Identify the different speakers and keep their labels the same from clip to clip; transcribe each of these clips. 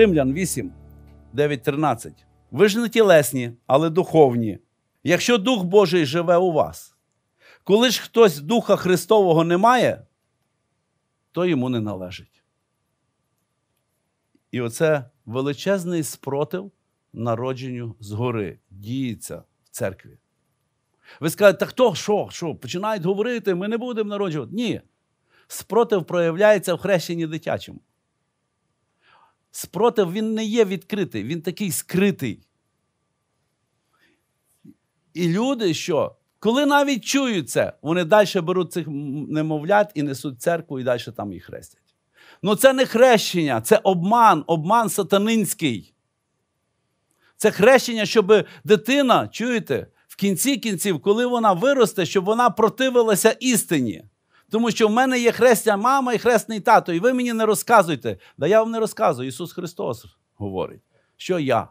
Speaker 1: Римлян 8, 9, 13. Ви ж не тілесні, але духовні. Якщо Дух Божий живе у вас, коли ж хтось Духа Христового не має, то йому не належить. І оце величезний спротив народженню згори діється в церкві. Ви скажете, та хто що? що? Починають говорити, ми не будемо народжувати. Ні. Спротив проявляється в хрещенні дитячому. Спротив він не є відкритий, він такий скритий. І люди, що, коли навіть чують це, вони далі беруть цих немовлят і несуть церкву, і далі там їх хрестять. Ну це не хрещення, це обман, обман сатанинський. Це хрещення, щоб дитина, чуєте, в кінці кінців, коли вона виросте, щоб вона противилася істині. Тому що в мене є хрестя мама і хрестний тато, і ви мені не розказуєте. Да я вам не розказую. Ісус Христос говорить, що я.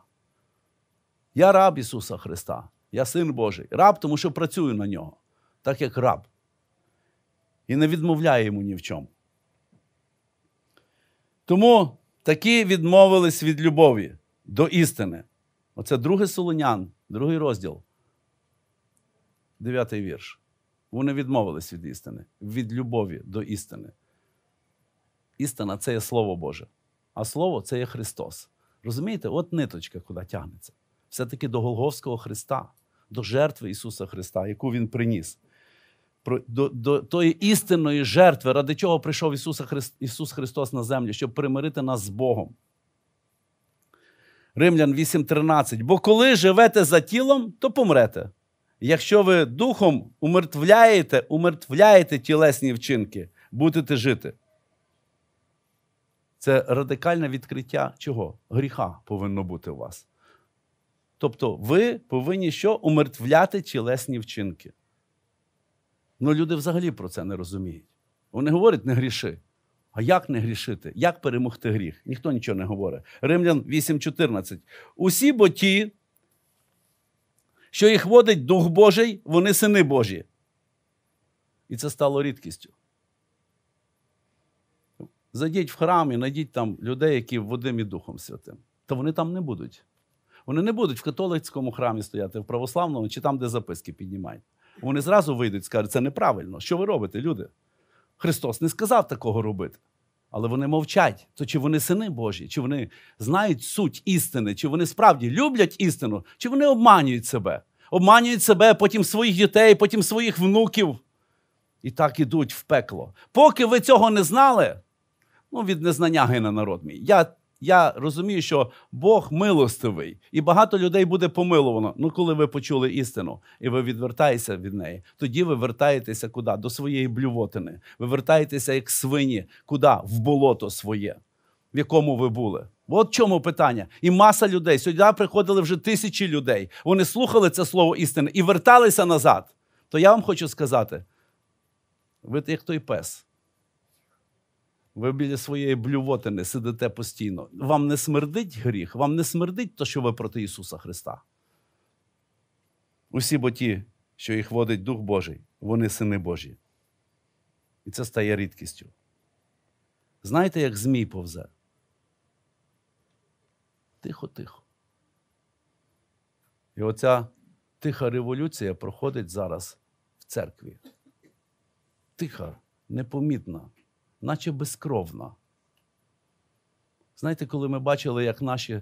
Speaker 1: Я раб Ісуса Христа, я син Божий. Раб, тому що працюю на нього, так як раб. І не відмовляю йому ні в чому. Тому такі відмовились від любові до істини. Оце друге Солонян, другий розділ, дев'ятий вірш. Вони відмовились від істини, від любові до істини. Істина це є Слово Боже, а Слово це є Христос. Розумієте, от ниточка, куди тягнеться. Все-таки до Голговського Христа, до жертви Ісуса Христа, яку Він приніс, до до тої істинної жертви, ради чого прийшов Ісуса Христ, Ісус Христос на землю, щоб примирити нас з Богом. Римлян 8:13. Бо коли живете за тілом, то помрете. Якщо ви духом умертвляєте, умертвляєте тілесні вчинки, будете жити. Це радикальне відкриття чого? Гріха повинно бути у вас. Тобто, ви повинні що? Умертвляти тілесні вчинки. Ну, люди взагалі про це не розуміють. Вони говорять, не гріши. А як не грішити? Як перемогти гріх? Ніхто нічого не говорить. Римлян 8,14. Усі бо ті, що їх водить Дух Божий, вони сини Божі. І це стало рідкістю. Зайдіть в храм і знайдіть там людей, які водимі Духом Святим. то вони там не будуть. Вони не будуть в католицькому храмі стояти, в православному чи там, де записки піднімають. Вони зразу вийдуть і скажуть, це неправильно. Що ви робите, люди? Христос не сказав такого робити але вони мовчать. То чи вони сини Божі, чи вони знають суть істини, чи вони справді люблять істину, чи вони обманюють себе, обманюють себе, потім своїх дітей, потім своїх внуків. І так ідуть в пекло. Поки ви цього не знали, ну від незнання гине народ мій. Я я розумію, що Бог милостивий, і багато людей буде помиловано. Ну, коли ви почули істину, і ви відвертаєтеся від неї, тоді ви вертаєтеся куди? До своєї блювотини. Ви вертаєтеся як свині, куди? В болото своє, в якому ви були. От чому питання. І маса людей. Сюди приходили вже тисячі людей. Вони слухали це слово істини і верталися назад. То я вам хочу сказати: ви як той пес. Ви біля своєї блювотини сидите постійно. Вам не смердить гріх, вам не смердить то, що ви проти Ісуса Христа. Усі бо ті, що їх водить Дух Божий, вони сини Божі. І це стає рідкістю. Знаєте, як Змій повзе? Тихо-тихо. І оця тиха революція проходить зараз в церкві. Тиха, непомітна наче безкровна. Знаєте, коли ми бачили, як наші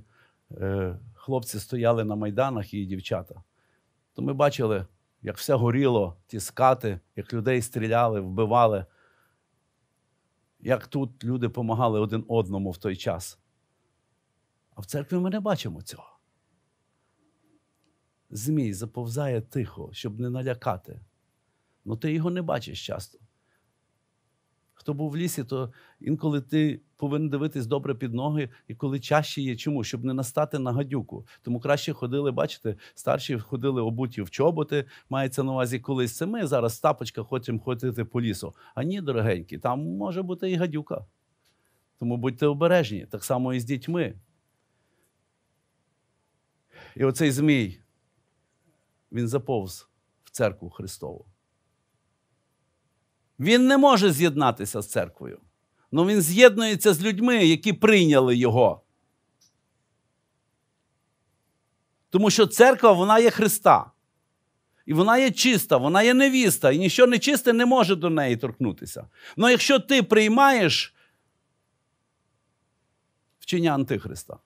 Speaker 1: е, хлопці стояли на майданах і дівчата, то ми бачили, як все горіло, ті скати, як людей стріляли, вбивали, як тут люди допомагали один одному в той час. А в церкві ми не бачимо цього. Змій заповзає тихо, щоб не налякати, Ну ти його не бачиш часто. Хто був в лісі, то інколи ти повинен дивитись добре під ноги, і коли чаще є. Чому? Щоб не настати на гадюку. Тому краще ходили, бачите, старші ходили обуті в чоботи, мається на увазі колись. Це ми зараз тапочка хочемо ходити по лісу. А ні, дорогенькі, там може бути і гадюка. Тому будьте обережні, так само і з дітьми. І оцей Змій, він заповз в церкву Христову. Він не може з'єднатися з церквою. але ну, він з'єднується з людьми, які прийняли його. Тому що церква вона є Христа. І вона є чиста, вона є невіста, і нічого нечисте не може до неї торкнутися. Ну, але якщо ти приймаєш вчення Антихриста,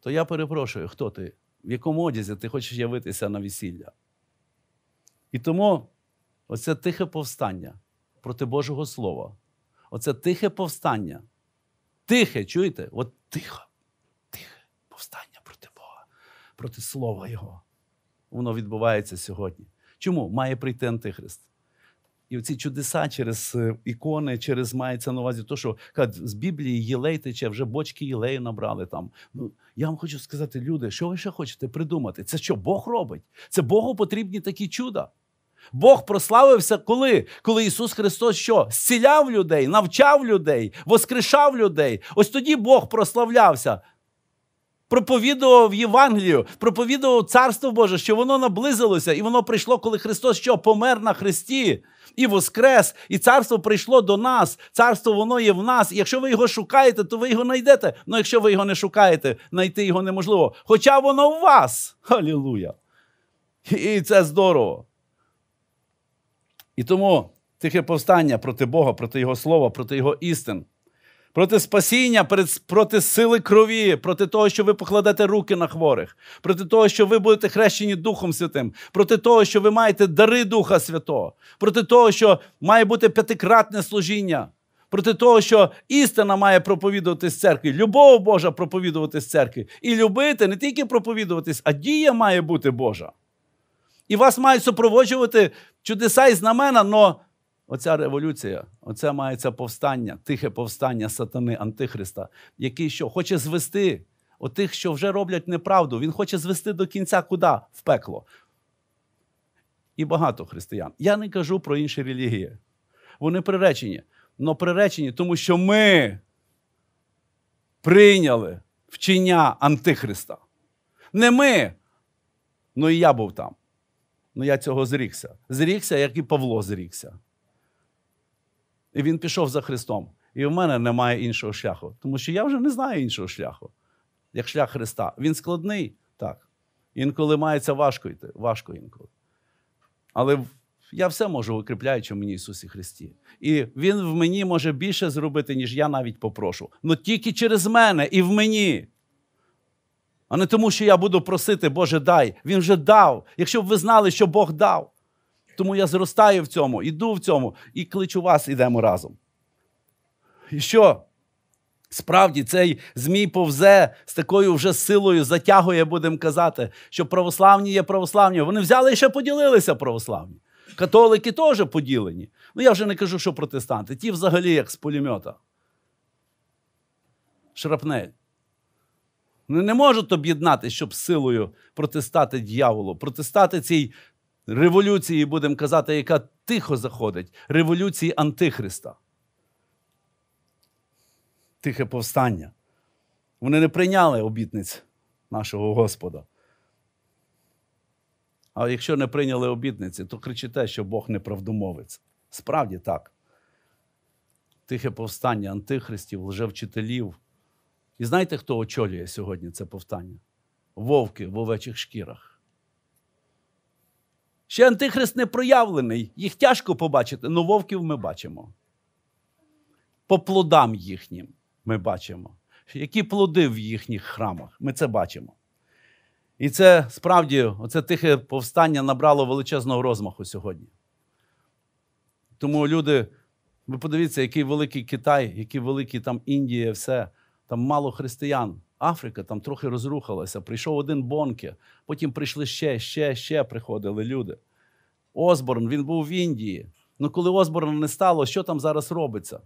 Speaker 1: то я перепрошую, хто ти, в якому одязі ти хочеш явитися на весілля. І тому оце тихе повстання проти Божого Слова. Оце тихе повстання. Тихе, чуєте? От тихо, тихе повстання проти Бога, проти Слова Його. Воно відбувається сьогодні. Чому має прийти Антихрист? І оці чудеса через е, ікони, через мається на увазі, то що з Біблії єлей тече, вже бочки єлею набрали там. Ну я вам хочу сказати, люди, що ви ще хочете придумати? Це що Бог робить? Це Богу потрібні такі чуда. Бог прославився коли? Коли Ісус Христос що? Зціляв людей, навчав людей, воскрешав людей. Ось тоді Бог прославлявся. Проповідував Євангелію, проповідував Царство Боже, що воно наблизилося, і воно прийшло, коли Христос що помер на Христі і воскрес, і царство прийшло до нас. Царство воно є в нас. І якщо ви його шукаєте, то ви його знайдете. Ну якщо ви його не шукаєте, знайти його неможливо. Хоча воно в вас. Халілуя! І це здорово. І тому тихе повстання проти Бога, проти Його слова, проти Його істин, проти спасіння, проти сили крові, проти того, що ви покладете руки на хворих, проти того, що ви будете хрещені Духом Святим, проти того, що ви маєте дари Духа Святого, проти того, що має бути п'ятикратне служіння. Проти того, що істина має проповідувати з церкві, любов Божа проповідувати з церкві. І любити не тільки проповідуватись, а дія має бути Божа. І вас мають супроводжувати чудеса і знамена, но оця революція, оце мається повстання, тихе повстання сатани Антихриста, який що хоче звести отих, що вже роблять неправду. Він хоче звести до кінця куди? В пекло. І багато християн. Я не кажу про інші релігії. Вони приречені. Но приречені, тому що ми прийняли вчення Антихриста. Не ми, але і я був там. Ну я цього зрікся. Зрікся, як і Павло зрікся. І він пішов за Христом. І в мене немає іншого шляху, тому що я вже не знаю іншого шляху, як шлях Христа. Він складний, так. Інколи мається важко йти, важко інколи. Але я все можу, укріпляючи мені Ісусі Христі. І Він в мені може більше зробити, ніж я навіть попрошу. Ну тільки через мене і в мені а не тому, що я буду просити, Боже, дай. Він вже дав. Якщо б ви знали, що Бог дав. Тому я зростаю в цьому, іду в цьому і кличу вас, ідемо разом. І що? Справді, цей Змій повзе з такою вже силою затягує, будемо казати, що православні є православні. Вони взяли і ще поділилися православні. Католики теж поділені. Ну я вже не кажу, що протестанти. Ті взагалі як з пулемета. Шрапнель. Вони ну, не можуть об'єднатися, щоб силою протистати дьяволу, протистати цій революції, будемо казати, яка тихо заходить, революції Антихриста. Тихе повстання. Вони не прийняли обітниць нашого Господа. А якщо не прийняли обітниці, то кричите, що Бог неправдомовець. Справді так. Тихе повстання антихристів, лжевчителів. І знаєте, хто очолює сьогодні це повстання? Вовки в овечих шкірах. Ще антихрист не проявлений, їх тяжко побачити, але вовків ми бачимо. По плодам їхнім ми бачимо. Які плоди в їхніх храмах, ми це бачимо. І це справді оце тихе повстання набрало величезного розмаху сьогодні. Тому люди, ви подивіться, який великий Китай, який великий там Індія, все там мало християн. Африка там трохи розрухалася. Прийшов один Бонке, потім прийшли ще, ще, ще приходили люди. Озборн, він був в Індії. Ну коли Осборна не стало, що там зараз робиться?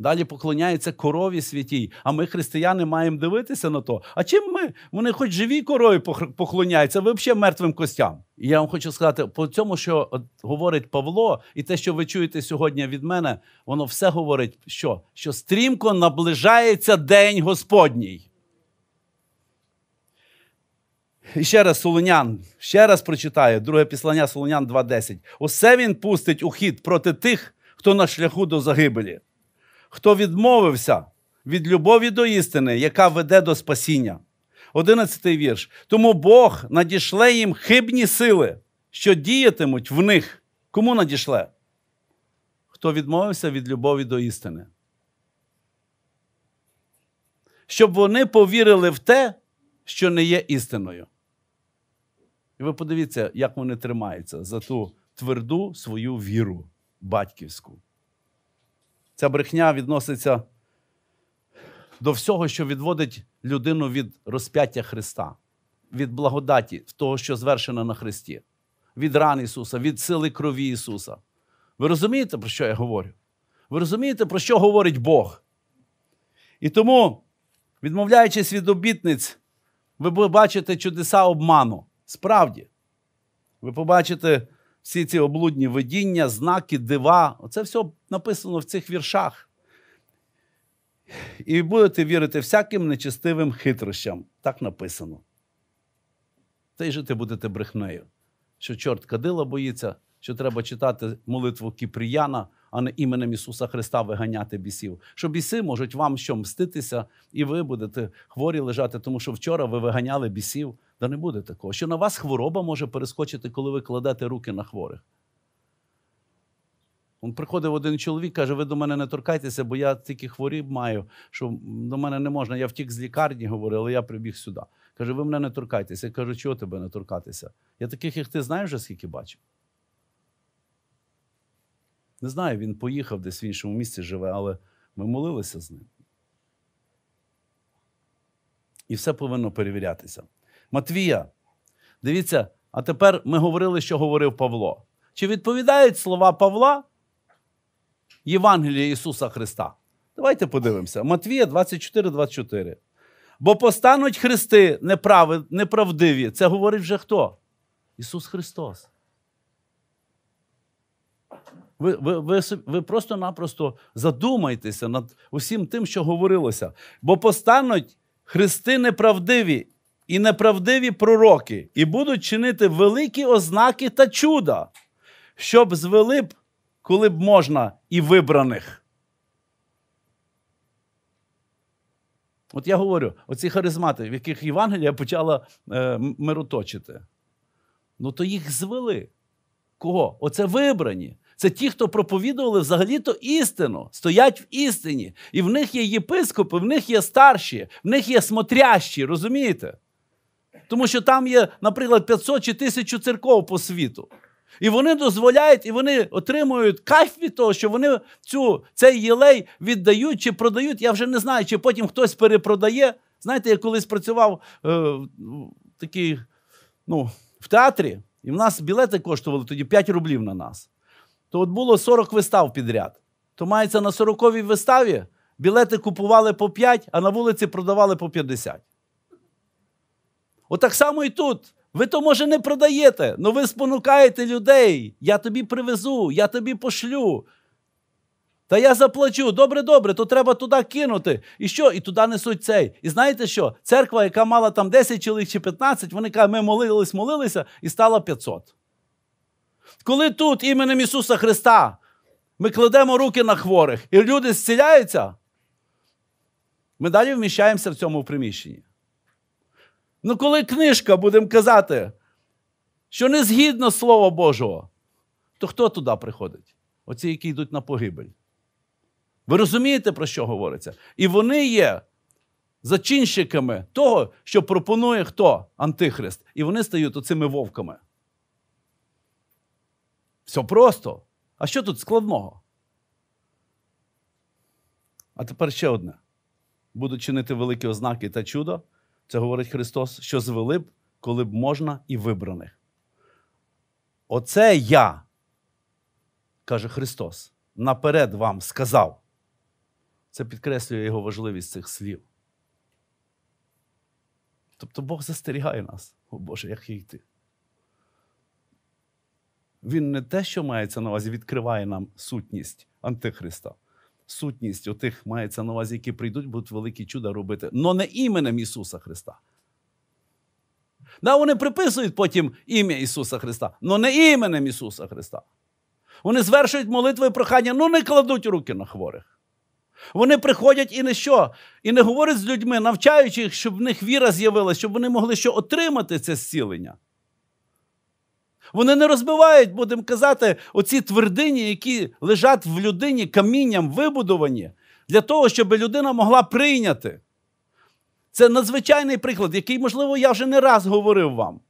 Speaker 1: Далі поклоняється корові святій. А ми, християни, маємо дивитися на то. А чим ми? Вони хоч живі корові поклоняються, ви взагалі мертвим костям. І я вам хочу сказати, по цьому, що говорить Павло, і те, що ви чуєте сьогодні від мене, воно все говорить, що Що стрімко наближається День Господній. І ще раз Солонян, ще раз прочитаю, друге післання Солонян 2.10. Усе він пустить у хід проти тих, хто на шляху до загибелі хто відмовився від любові до істини, яка веде до спасіння. Одинадцятий вірш. Тому Бог надішле їм хибні сили, що діятимуть в них. Кому надішле? Хто відмовився від любові до істини? Щоб вони повірили в те, що не є істиною. І ви подивіться, як вони тримаються за ту тверду свою віру батьківську. Ця брехня відноситься до всього, що відводить людину від розп'яття Христа, від благодаті, того, що звершено на Христі, від ран Ісуса, від сили крові Ісуса. Ви розумієте, про що я говорю? Ви розумієте, про що говорить Бог? І тому, відмовляючись від обітниць, ви побачите чудеса обману. Справді, ви побачите всі ці облудні видіння, знаки, дива. Це все написано в цих віршах. І будете вірити всяким нечистивим хитрощам. Так написано. Та й жити будете брехнею. Що чорт кадила боїться, що треба читати молитву Кіпріяна, а не іменем Ісуса Христа виганяти бісів. Що біси можуть вам що мститися, і ви будете хворі лежати, тому що вчора ви виганяли бісів. Та не буде такого. Що на вас хвороба може перескочити, коли ви кладете руки на хворих. Он приходив один чоловік, каже: ви до мене не торкайтеся, бо я тільки хворіб маю, що до мене не можна. Я втік з лікарні, говорив, але я прибіг сюди. Каже, ви мене не торкайтеся. Я кажу, чого тебе не торкатися? Я таких, як ти знаєш, вже скільки бачив. Не знаю, він поїхав десь в іншому місці живе, але ми молилися з ним. І все повинно перевірятися. Матвія, дивіться, а тепер ми говорили, що говорив Павло. Чи відповідають слова Павла Євангелія Ісуса Христа? Давайте подивимося. Матвія 24, 24. Бо постануть хрести неправдиві. Це говорить вже хто? Ісус Христос. Ви ви, ви, ви просто-напросто задумайтеся над усім тим, що говорилося. Бо постануть хрести неправдиві і неправдиві пророки, і будуть чинити великі ознаки та чуда, щоб звели б, коли б можна, і вибраних. От я говорю, оці харизмати, в яких Євангелія почала е, мироточити, ну то їх звели. Кого? Оце вибрані. Це ті, хто проповідували взагалі-то істину, стоять в істині. І в них є єпископи, в них є старші, в них є смотрящі, розумієте? Тому що там є, наприклад, 500 чи 1000 церков по світу. І вони дозволяють, і вони отримують кайф від того, що вони цю, цей єлей віддають чи продають. Я вже не знаю, чи потім хтось перепродає. Знаєте, я колись працював е, такий, ну, в театрі, і в нас білети коштували тоді 5 рублів на нас то от було 40 вистав підряд. То мається на 40-й виставі білети купували по 5, а на вулиці продавали по 50. Отак от само і тут. Ви то, може, не продаєте, але ви спонукаєте людей. Я тобі привезу, я тобі пошлю. Та я заплачу. Добре, добре, то треба туди кинути. І що? І туди несуть цей. І знаєте що? Церква, яка мала там 10 чоловік чи 15, вони кажуть, ми молились, молилися, і стало 500. Коли тут іменем Ісуса Христа ми кладемо руки на хворих і люди зціляються, ми далі вміщаємося в цьому приміщенні. Ну, коли книжка, будемо казати, що не згідно Слова Божого, то хто туди приходить? Оці, які йдуть на погибель. Ви розумієте, про що говориться? І вони є зачинщиками того, що пропонує хто? Антихрист. І вони стають оцими вовками. Все просто. А що тут складного? А тепер ще одне. Буду чинити великі ознаки та чудо. Це говорить Христос, що звели б, коли б можна, і вибраних. Оце я, каже Христос, наперед вам сказав. Це підкреслює його важливість цих слів. Тобто Бог застерігає нас, о Боже, як я йти він не те, що мається на увазі, відкриває нам сутність Антихриста. Сутність отих мається на увазі, які прийдуть, будуть великі чуда робити, але не іменем Ісуса Христа. Да, Вони приписують потім ім'я Ісуса Христа, але не іменем Ісуса Христа. Вони звершують молитви і прохання, ну не кладуть руки на хворих. Вони приходять і не що, і не говорять з людьми, навчаючи їх, щоб в них віра з'явилася, щоб вони могли що отримати це зцілення. Вони не розбивають, будемо казати, оці твердині, які лежать в людині камінням вибудовані, для того, щоб людина могла прийняти. Це надзвичайний приклад, який, можливо, я вже не раз говорив вам.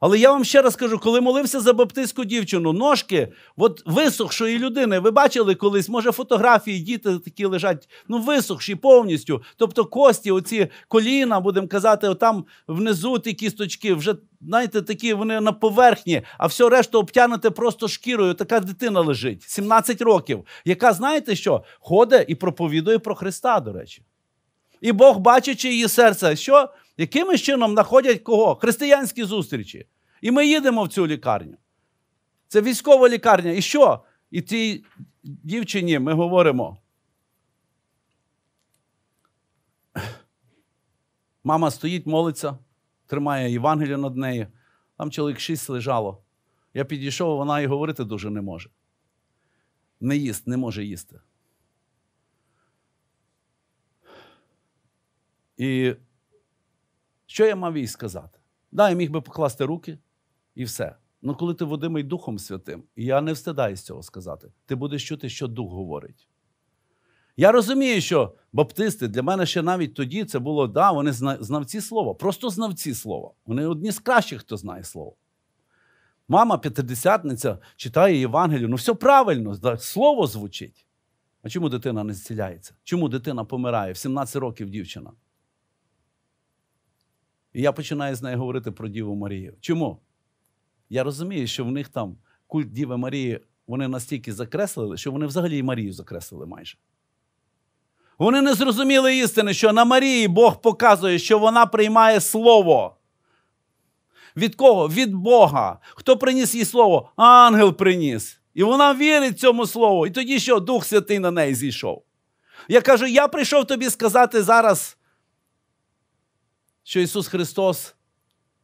Speaker 1: Але я вам ще раз кажу, коли молився за баптистську дівчину, ножки от висохшої людини, ви бачили колись, може, фотографії, діти такі лежать, ну висохші повністю. Тобто кості, оці коліна, будемо казати, там внизу ті кісточки, вже знаєте, такі вони на поверхні, а все решту обтягнуте просто шкірою. Така дитина лежить, 17 років, яка, знаєте що, ходить і проповідує про Христа, до речі. І Бог, бачачи її серце, що? Якимось чином знаходять кого? Християнські зустрічі. І ми їдемо в цю лікарню. Це військова лікарня. І що? І цій дівчині ми говоримо. Мама стоїть, молиться, тримає Євангелію над нею. Там чоловік шість лежало. Я підійшов, вона і говорити дуже не може. Не їсть, не може їсти. І що я мав їй сказати? Да, я міг би покласти руки і все. Ну коли ти водимий Духом Святим, і я не з цього сказати, ти будеш чути, що Дух говорить. Я розумію, що баптисти для мене ще навіть тоді це було, да, вони знавці слова, просто знавці слова. Вони одні з кращих, хто знає слово. Мама п'ятидесятниця читає Євангелію. Ну, все правильно, слово звучить. А чому дитина не зціляється? Чому дитина помирає в 17 років дівчина? І я починаю з нею говорити про Діву Марію. Чому? Я розумію, що в них там культ Діви Марії вони настільки закреслили, що вони взагалі і Марію закреслили майже. Вони не зрозуміли істини, що на Марії Бог показує, що вона приймає слово. Від кого? Від Бога. Хто приніс їй слово? Ангел приніс. І вона вірить цьому слову. І тоді що? Дух Святий на неї зійшов. Я кажу: я прийшов тобі сказати зараз що Ісус Христос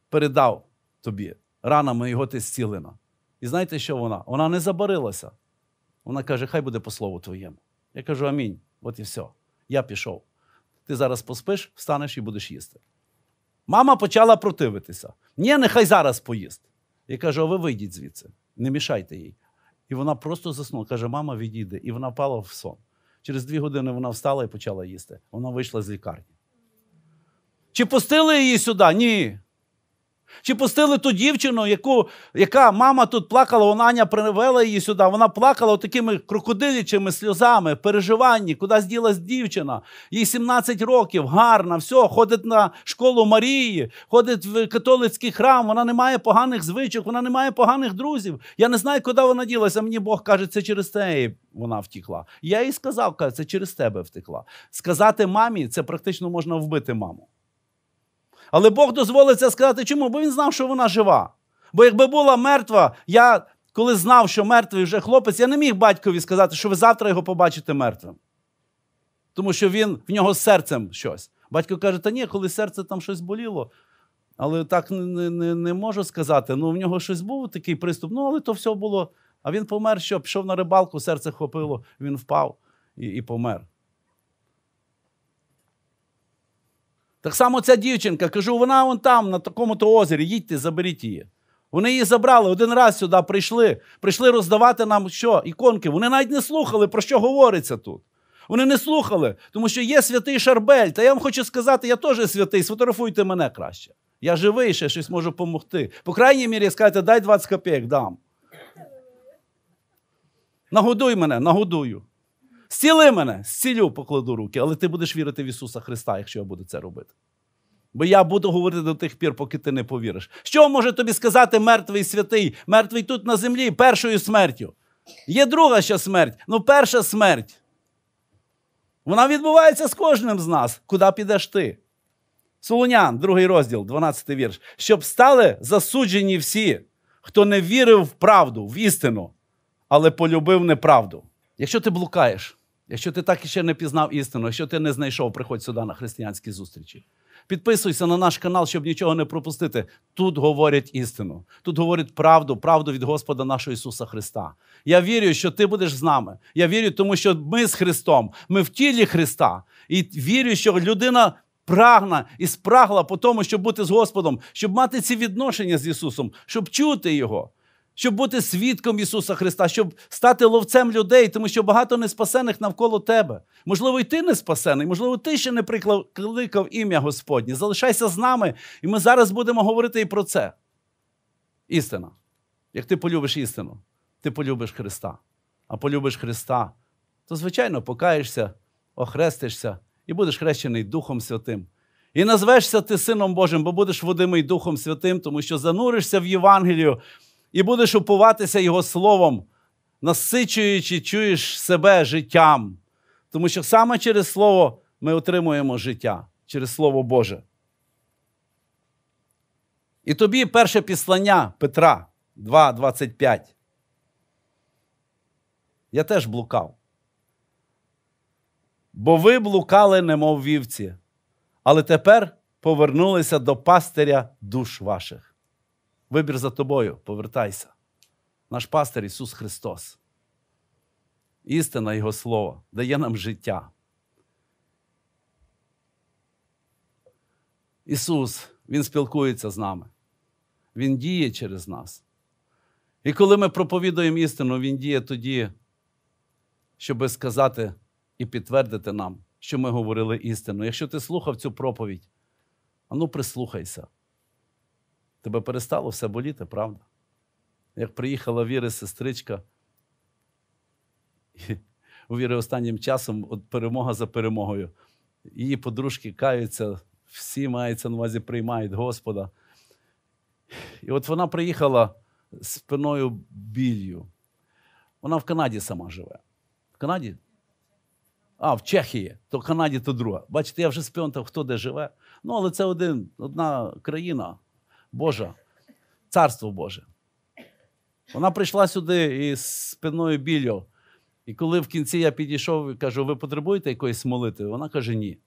Speaker 1: передав тобі. Ранами його ти зцілена. І знаєте, що вона? Вона не забарилася. Вона каже, хай буде по слову твоєму. Я кажу, амінь. От і все. Я пішов. Ти зараз поспиш, встанеш і будеш їсти. Мама почала противитися. Ні, нехай зараз поїсть. Я кажу, а ви вийдіть звідси, не мішайте їй. І вона просто заснула. Каже, мама, відійди. І вона впала в сон. Через дві години вона встала і почала їсти. Вона вийшла з лікарні. Чи пустили її сюди? Ні. Чи пустили ту дівчину, яку, яка мама тут плакала, вона Аня привела її сюди. Вона плакала такими крокодилічими сльозами, переживанні, куди зділась дівчина. Їй 17 років, гарна, все, ходить на школу Марії, ходить в католицький храм, вона не має поганих звичок, вона не має поганих друзів. Я не знаю, куди вона ділася. Мені Бог каже, це через неї вона втікла. Я їй сказав, каже, це через тебе втекла. Сказати мамі, це практично можна вбити маму. Але Бог дозволив це сказати чому? Бо він знав, що вона жива. Бо якби була мертва, я коли знав, що мертвий вже хлопець, я не міг батькові сказати, що ви завтра його побачите мертвим. Тому що він, в нього з серцем щось. Батько каже, та ні, коли серце там щось боліло. Але так не не, не можу сказати. Ну, в нього щось був такий приступ. Ну, але то все було. А він помер, що пішов на рибалку, серце хопило, він впав і, і помер. Так само ця дівчинка, кажу, вона вон там, на такому-то озері, їдьте, заберіть її. Вони її забрали, один раз сюди прийшли, прийшли роздавати нам що, іконки. Вони навіть не слухали, про що говориться тут. Вони не слухали, тому що є святий Шарбель. Та я вам хочу сказати, я теж святий, сфотографуйте мене краще. Я живий, ще щось можу допомогти. По крайній мірі, скажете, дай 20 копійок, дам. Нагодуй мене, нагодую зціли мене, зцілю, покладу руки, але ти будеш вірити в Ісуса Христа, якщо я буду це робити. Бо я буду говорити до тих пір, поки ти не повіриш. Що може тобі сказати мертвий святий, мертвий тут на землі першою смертю? Є друга ще смерть, ну перша смерть. Вона відбувається з кожним з нас. Куди підеш ти? Солонян, другий розділ, 12 вірш. Щоб стали засуджені всі, хто не вірив в правду, в істину, але полюбив неправду. Якщо ти блукаєш, Якщо ти так ще не пізнав істину, якщо ти не знайшов, приходь сюди на християнські зустрічі. Підписуйся на наш канал, щоб нічого не пропустити. Тут говорять істину, тут говорять правду, правду від Господа нашого Ісуса Христа. Я вірю, що ти будеш з нами. Я вірю, тому що ми з Христом, ми в тілі Христа. І вірю, що людина прагна і спрагла по тому, щоб бути з Господом, щоб мати ці відношення з Ісусом, щоб чути Його щоб бути свідком Ісуса Христа, щоб стати ловцем людей, тому що багато неспасених навколо тебе. Можливо, і ти не спасений, можливо, ти ще не прикликав ім'я Господнє. Залишайся з нами, і ми зараз будемо говорити і про це. Істина. Як ти полюбиш істину, ти полюбиш Христа. А полюбиш Христа, то, звичайно, покаєшся, охрестишся і будеш хрещений Духом Святим. І назвешся ти Сином Божим, бо будеш водимий Духом Святим, тому що зануришся в Євангелію, і будеш упуватися Його словом, насичуючи, чуєш себе життям. Тому що саме через Слово ми отримуємо життя, через Слово Боже. І тобі перше післання Петра 2,25. Я теж блукав. Бо ви блукали, немов вівці, але тепер повернулися до пастиря душ ваших. Вибір за тобою, повертайся. Наш пастир Ісус Христос. Істина Його Слово дає нам життя. Ісус, Він спілкується з нами, Він діє через нас. І коли ми проповідуємо істину, Він діє тоді, щоб сказати і підтвердити нам, що ми говорили істину. Якщо ти слухав цю проповідь, ану прислухайся. Тебе перестало все боліти, правда? Як приїхала Віри сестричка, у Віри останнім часом от перемога за перемогою. Її подружки каються, всі маються на увазі, приймають Господа. І от вона приїхала з спиною білью. Вона в Канаді сама живе. В Канаді? А, в Чехії, то в Канаді, то друга. Бачите, я вже співав, хто де живе. Ну, але це один, одна країна. Божа, царство Боже. Вона прийшла сюди із спиною біллю. І коли в кінці я підійшов і кажу, ви потребуєте якоїсь молити? Вона каже, ні.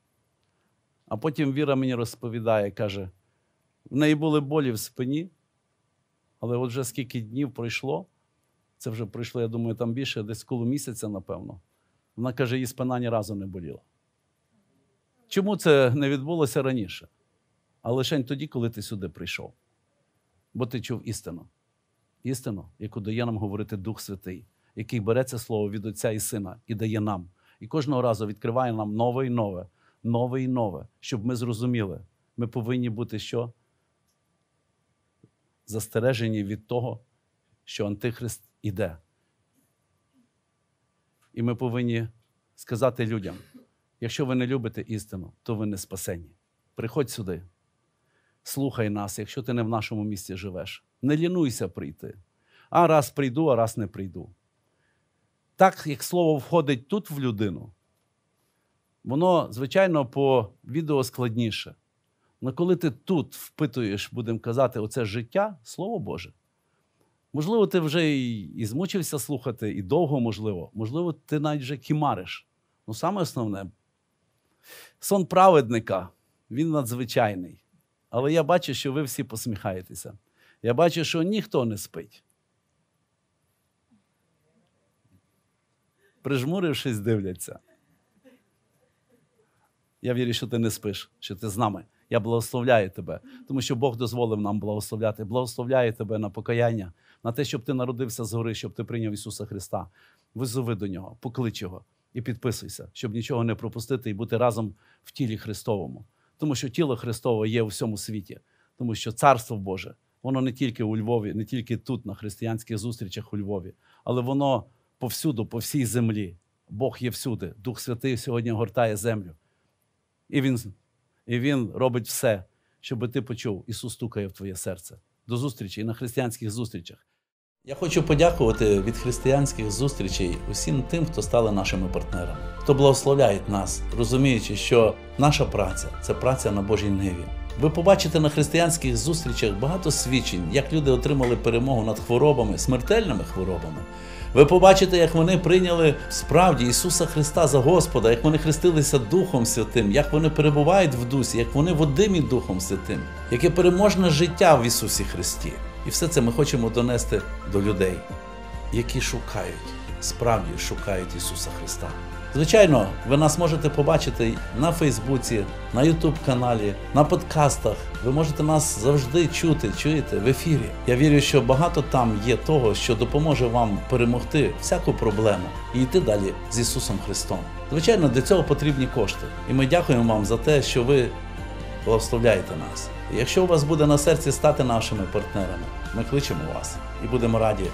Speaker 1: А потім Віра мені розповідає, каже, в неї були болі в спині, але от вже скільки днів пройшло, це вже пройшло, я думаю, там більше десь коло місяця, напевно. Вона каже, її спина ні разу не боліла. Чому це не відбулося раніше? а лише тоді, коли ти сюди прийшов. Бо ти чув істину. Істину, яку дає нам говорити Дух Святий, який бере це слово від Отця і Сина і дає нам. І кожного разу відкриває нам нове і нове, нове і нове, щоб ми зрозуміли, ми повинні бути що? Застережені від того, що Антихрист іде. І ми повинні сказати людям: якщо ви не любите істину, то ви не спасені. Приходь сюди слухай нас, якщо ти не в нашому місті живеш. Не лінуйся прийти. А раз прийду, а раз не прийду. Так як слово входить тут в людину, воно, звичайно, по відео складніше. Але коли ти тут впитуєш, будемо казати, оце життя, Слово Боже, можливо, ти вже і, і змучився слухати, і довго можливо, можливо, ти навіть вже кімариш. Ну, саме основне, сон праведника, він надзвичайний. Але я бачу, що ви всі посміхаєтеся. Я бачу, що ніхто не спить. Прижмурившись, дивляться. Я вірю, що ти не спиш, що ти з нами. Я благословляю тебе, тому що Бог дозволив нам благословляти. Благословляю тебе на покаяння, на те, щоб ти народився згори, щоб ти прийняв Ісуса Христа. Визови до Нього, поклич Його і підписуйся, щоб нічого не пропустити і бути разом в тілі Христовому тому що тіло Христове є у всьому світі, тому що Царство Боже, воно не тільки у Львові, не тільки тут, на християнських зустрічах у Львові, але воно повсюду, по всій землі. Бог є всюди. Дух Святий сьогодні гортає землю. І Він, і він робить все, щоб ти почув, Ісус стукає в твоє серце. До зустрічі і на християнських зустрічах. Я хочу подякувати від християнських зустрічей усім тим, хто стали нашими партнерами, хто благословляє нас, розуміючи, що наша праця це праця на Божій ниві. Ви побачите на християнських зустрічах багато свідчень, як люди отримали перемогу над хворобами, смертельними хворобами. Ви побачите, як вони прийняли справді Ісуса Христа за Господа, як вони хрестилися Духом Святим, як вони перебувають в дусі, як вони водимі Духом Святим, яке переможне життя в Ісусі Христі. І все це ми хочемо донести до людей, які шукають, справді шукають Ісуса Христа. Звичайно, ви нас можете побачити на Фейсбуці, на Ютуб-каналі, на подкастах. Ви можете нас завжди чути, чуєте в ефірі. Я вірю, що багато там є того, що допоможе вам перемогти всяку проблему і йти далі з Ісусом Христом. Звичайно, для цього потрібні кошти. І ми дякуємо вам за те, що ви благословляєте нас. Якщо у вас буде на серці стати нашими партнерами, ми кличемо вас і будемо раді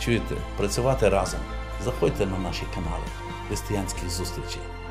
Speaker 1: чуєте, працювати разом. Заходьте на наші канали християнських зустрічей.